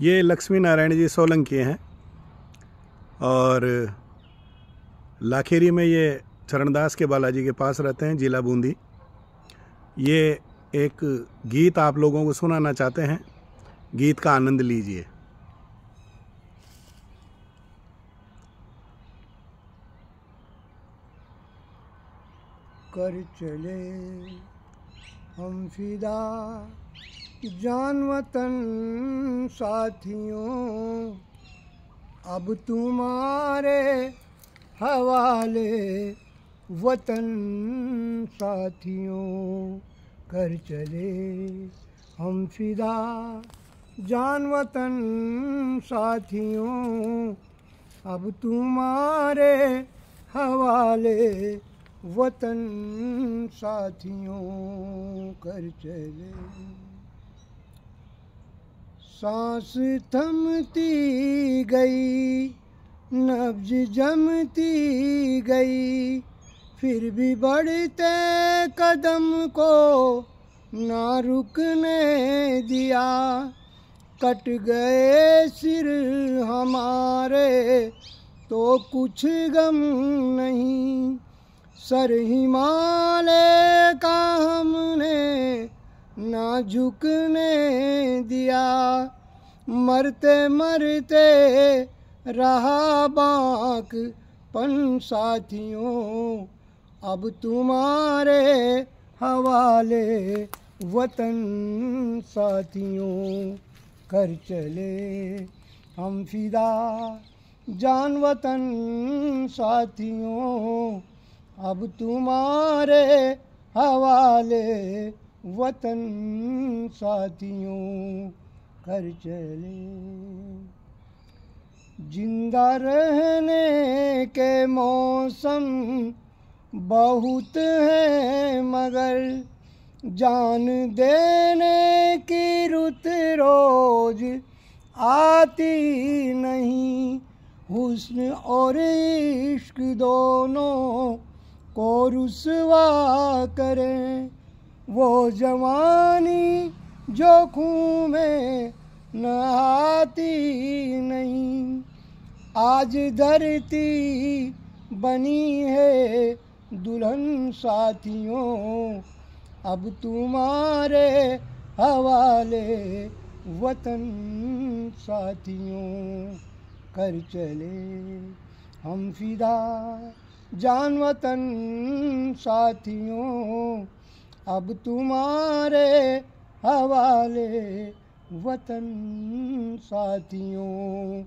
ये लक्ष्मी नारायण जी सोलंकी हैं और लाखेरी में ये चरणदास के बालाजी के पास रहते हैं जिला बूंदी ये एक गीत आप लोगों को सुनाना चाहते हैं गीत का आनंद लीजिए कर चले हम फिदा जान वतन साथियों अब तुम्हारे हवाले वतन साथियों कर चले हम फिदा जान वतन साथियों अब तुम्हारे हवाले वतन साथियों कर चले सांस थमती गई नब्ज जमती गई फिर भी बढ़ते कदम को ना रुकने दिया कट गए सिर हमारे तो कुछ गम नहीं सर हिमालय का झुकने दिया मरते मरते रहा बाक पन साथियों अब तुम्हारे हवाले वतन साथियों कर चले हम फिदा जान वतन साथियों अब तुम्हारे हवाले वतन साथियों कर चले जिंदा रहने के मौसम बहुत हैं मगर जान देने की रुत रोज आती नहीं हुस्न और इश्क दोनों को रुसवा करें वो जवानी जो खूँ में नहाती नहीं आज धरती बनी है दुल्हन साथियों अब तुम्हारे हवाले वतन साथियों कर चले हम फिदा जान वतन साथियों अब तुम्हारे हवाले वतन साथियों